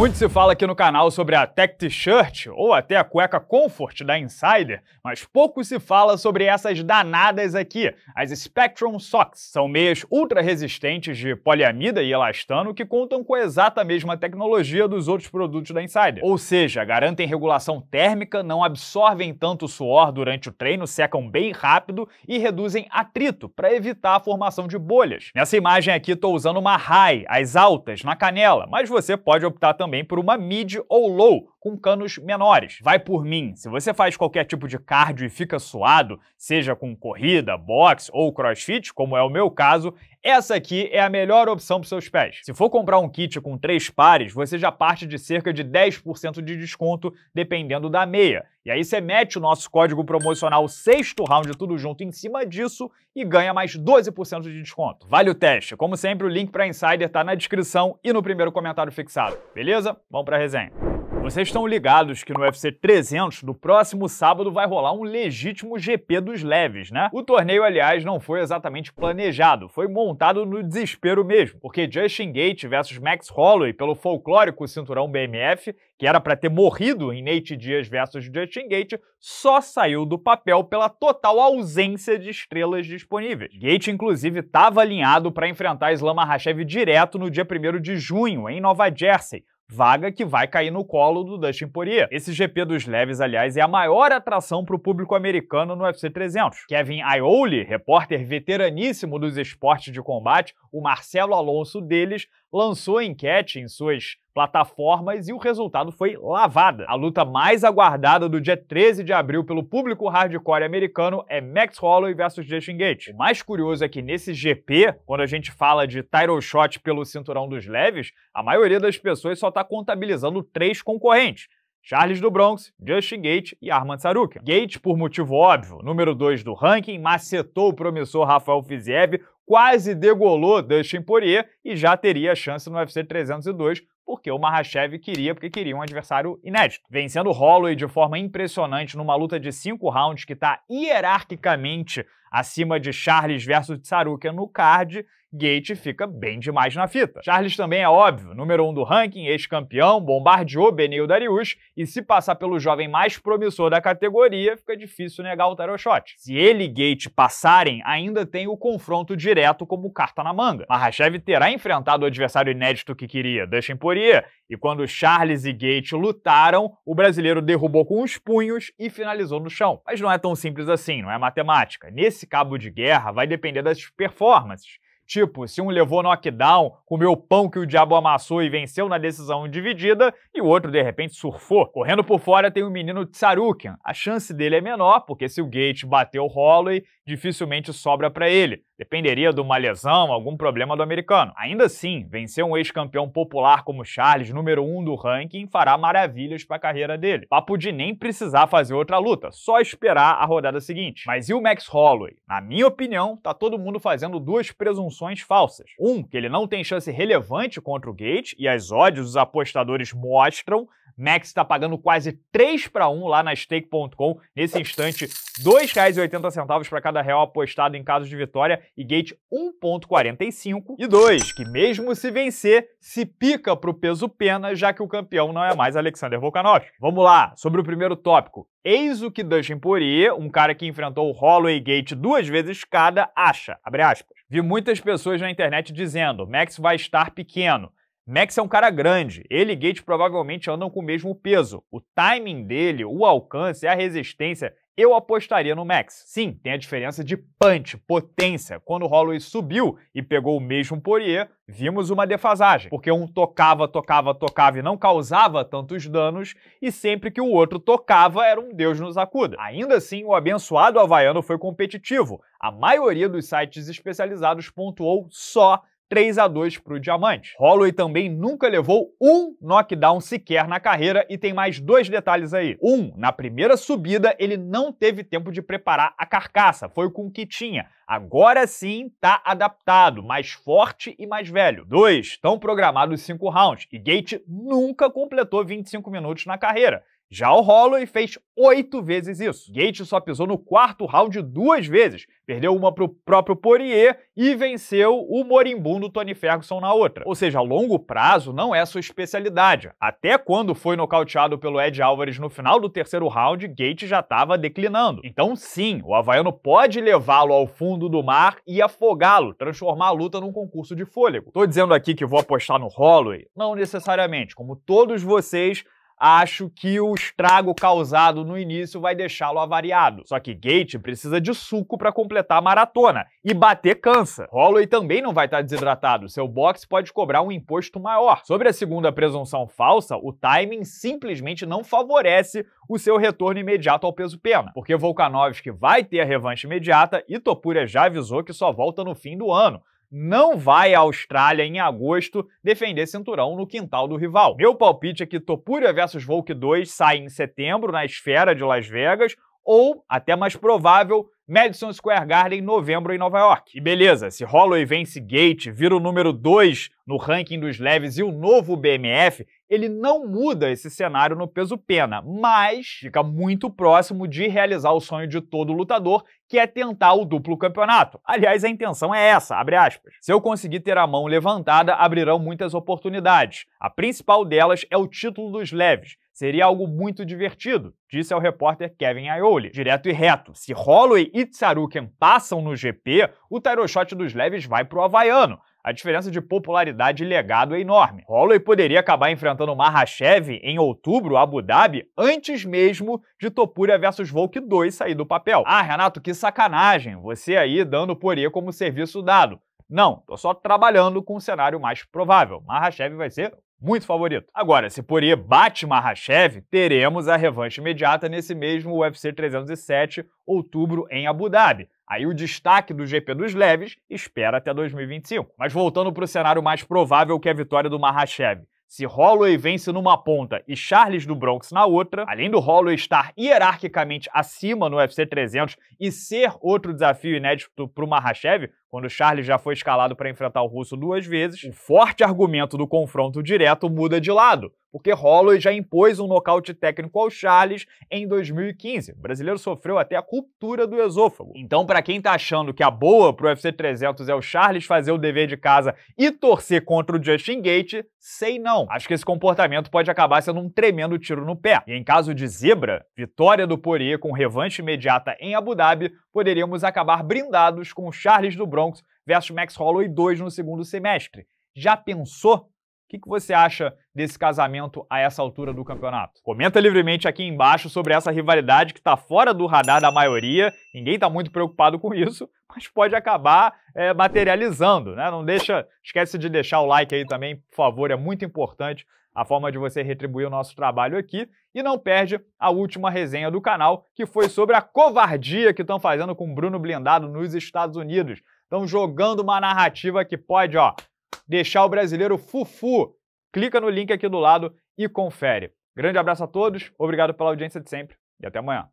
Muito se fala aqui no canal sobre a Tech T-shirt ou até a cueca Comfort da Insider, mas pouco se fala sobre essas danadas aqui. As Spectrum Socks são meias ultra resistentes de poliamida e elastano que contam com a exata mesma tecnologia dos outros produtos da Insider. Ou seja, garantem regulação térmica, não absorvem tanto suor durante o treino, secam bem rápido e reduzem atrito para evitar a formação de bolhas. Nessa imagem aqui estou usando uma high, as altas, na canela, mas você pode optar também também por uma mid ou low com canos menores. Vai por mim, se você faz qualquer tipo de cardio e fica suado, seja com corrida, boxe ou crossfit, como é o meu caso, essa aqui é a melhor opção para seus pés. Se for comprar um kit com três pares, você já parte de cerca de 10% de desconto, dependendo da meia. E aí você mete o nosso código promocional sexto round tudo junto em cima disso e ganha mais 12% de desconto. Vale o teste. Como sempre, o link para Insider está na descrição e no primeiro comentário fixado. Beleza? Vamos para a resenha. Vocês estão ligados que no UFC 300 do próximo sábado vai rolar um legítimo GP dos leves, né? O torneio, aliás, não foi exatamente planejado, foi montado no desespero mesmo, porque Justin Gate versus Max Holloway pelo folclórico cinturão BMF, que era para ter morrido em Nate Diaz versus Justin Gate, só saiu do papel pela total ausência de estrelas disponíveis. Gate, inclusive, estava alinhado para enfrentar Islam Makhachev direto no dia 1 de junho, em Nova Jersey, vaga que vai cair no colo do Dustin Poirier. Esse GP dos leves, aliás, é a maior atração para o público americano no UFC 300. Kevin Aioli, repórter veteraníssimo dos esportes de combate, o Marcelo Alonso deles, lançou a enquete em suas plataformas e o resultado foi lavada. A luta mais aguardada do dia 13 de abril pelo público hardcore americano é Max Holloway versus Justin Gate. O mais curioso é que nesse GP, quando a gente fala de title shot pelo cinturão dos leves, a maioria das pessoas só está contabilizando três concorrentes. Charles do Bronx, Justin Gate e Armand Tsaruka. Gate, por motivo óbvio, número 2 do ranking, macetou o promissor Rafael Fiziev quase degolou Dustin Poirier e já teria a chance no UFC 302 porque o Mahashev queria, porque queria um adversário inédito. Vencendo Holloway de forma impressionante numa luta de cinco rounds que está hierarquicamente acima de Charles versus Tsarukian no card, Gate fica bem demais na fita. Charles também é óbvio, número um do ranking, ex-campeão, bombardeou Benil Darius e se passar pelo jovem mais promissor da categoria, fica difícil negar o shot. Se ele e Gate passarem, ainda tem o confronto direto como carta na manga. Mahashev terá enfrentado o adversário inédito que queria, deixem por categoria. E quando Charles e Gate lutaram, o brasileiro derrubou com os punhos e finalizou no chão. Mas não é tão simples assim, não é matemática. Nesse cabo de guerra vai depender das performances. Tipo, se um levou knockdown, comeu pão que o diabo amassou e venceu na decisão dividida, e o outro de repente surfou. Correndo por fora tem o menino Tsarukian. A chance dele é menor, porque se o Gate bateu o Holloway, dificilmente sobra para ele. Dependeria de uma lesão, algum problema do americano. Ainda assim, vencer um ex-campeão popular como Charles, número 1 um do ranking, fará maravilhas para a carreira dele. Papo de nem precisar fazer outra luta, só esperar a rodada seguinte. Mas e o Max Holloway? Na minha opinião, tá todo mundo fazendo duas presunções falsas. Um, que ele não tem chance relevante contra o Gate, e as odds os apostadores mostram Max está pagando quase 3 para 1 lá na stake.com. Nesse instante, R$ 2,80 para cada real apostado em caso de vitória e gate 1.45. E dois, que mesmo se vencer, se pica para o peso pena, já que o campeão não é mais Alexander Volkanovski. Vamos lá, sobre o primeiro tópico. Eis o que Dustin Poirier, um cara que enfrentou o Holloway Gate duas vezes cada, acha. Abre aspas. Vi muitas pessoas na internet dizendo: Max vai estar pequeno. Max é um cara grande, ele e Gate provavelmente andam com o mesmo peso. O timing dele, o alcance, a resistência, eu apostaria no Max. Sim, tem a diferença de punch, potência. Quando o Holloway subiu e pegou o mesmo Poirier, vimos uma defasagem, porque um tocava, tocava, tocava e não causava tantos danos, e sempre que o outro tocava era um deus nos acuda. Ainda assim, o abençoado havaiano foi competitivo. A maioria dos sites especializados pontuou só 3 a 2 para o Diamante. Holloway também nunca levou um knockdown sequer na carreira e tem mais dois detalhes aí. Um, na primeira subida ele não teve tempo de preparar a carcaça, foi com o que tinha. Agora sim tá adaptado, mais forte e mais velho. Dois, estão programados cinco rounds e Gate nunca completou 25 minutos na carreira. Já o Holloway fez oito vezes isso. Gates só pisou no quarto round duas vezes, perdeu uma para o próprio Poirier e venceu o moribundo Tony Ferguson na outra. Ou seja, a longo prazo não é sua especialidade. Até quando foi nocauteado pelo Ed Álvares no final do terceiro round, Gates já estava declinando. Então sim, o havaiano pode levá-lo ao fundo do mar e afogá-lo, transformar a luta num concurso de fôlego. Tô dizendo aqui que vou apostar no Holloway? Não necessariamente, como todos vocês acho que o estrago causado no início vai deixá-lo avariado. Só que Gate precisa de suco para completar a maratona e bater cansa. Holloway também não vai estar tá desidratado, seu box pode cobrar um imposto maior. Sobre a segunda presunção falsa, o timing simplesmente não favorece o seu retorno imediato ao peso pena, porque Volkanovski vai ter a revanche imediata e Topuria já avisou que só volta no fim do ano não vai à Austrália em agosto defender cinturão no quintal do rival. Meu palpite é que Topuria versus Volk 2 sai em setembro na esfera de Las Vegas ou, até mais provável, Madison Square Garden em novembro em Nova York. E beleza, se Holloway vence Gate, vira o número 2 no ranking dos leves e o novo BMF, ele não muda esse cenário no peso pena, mas fica muito próximo de realizar o sonho de todo lutador, que é tentar o duplo campeonato. Aliás, a intenção é essa, abre aspas. Se eu conseguir ter a mão levantada, abrirão muitas oportunidades. A principal delas é o título dos leves. Seria algo muito divertido, disse ao repórter Kevin Aioli. Direto e reto, se Holloway e Tsaruken passam no GP, o Tyroshot Shot dos leves vai pro Havaiano a diferença de popularidade e legado é enorme. Holloway poderia acabar enfrentando Mahashev em outubro, Abu Dhabi, antes mesmo de Topuria versus Volk 2 sair do papel. Ah, Renato, que sacanagem, você aí dando porê como serviço dado. Não, estou só trabalhando com o um cenário mais provável. Mahashev vai ser muito favorito. Agora, se Poirier bate Mahashev, teremos a revanche imediata nesse mesmo UFC 307, outubro, em Abu Dhabi. Aí o destaque do GP dos Leves espera até 2025. Mas voltando para o cenário mais provável que é a vitória do Mahashev. Se Holloway vence numa ponta e Charles do Bronx na outra, além do Holloway estar hierarquicamente acima no UFC 300 e ser outro desafio inédito para o Mahashev, quando Charles já foi escalado para enfrentar o russo duas vezes, o forte argumento do confronto direto muda de lado, porque Holloway já impôs um nocaute técnico ao Charles em 2015. O brasileiro sofreu até a ruptura do esôfago. Então, para quem tá achando que a boa pro UFC 300 é o Charles fazer o dever de casa e torcer contra o Justin Gate, sei não. Acho que esse comportamento pode acabar sendo um tremendo tiro no pé. E em caso de zebra, vitória do Poirier com revanche imediata em Abu Dhabi, poderíamos acabar brindados com o Charles do Bronx Broncos versus Max Holloway 2 no segundo semestre. Já pensou? O que, que você acha desse casamento a essa altura do campeonato? Comenta livremente aqui embaixo sobre essa rivalidade que está fora do radar da maioria, ninguém está muito preocupado com isso, mas pode acabar é, materializando, né? Não deixa, esquece de deixar o like aí também, por favor, é muito importante a forma de você retribuir o nosso trabalho aqui. E não perde a última resenha do canal, que foi sobre a covardia que estão fazendo com Bruno Blindado nos Estados Unidos. Estão jogando uma narrativa que pode, ó, deixar o brasileiro fufu. Clica no link aqui do lado e confere. Grande abraço a todos, obrigado pela audiência de sempre e até amanhã.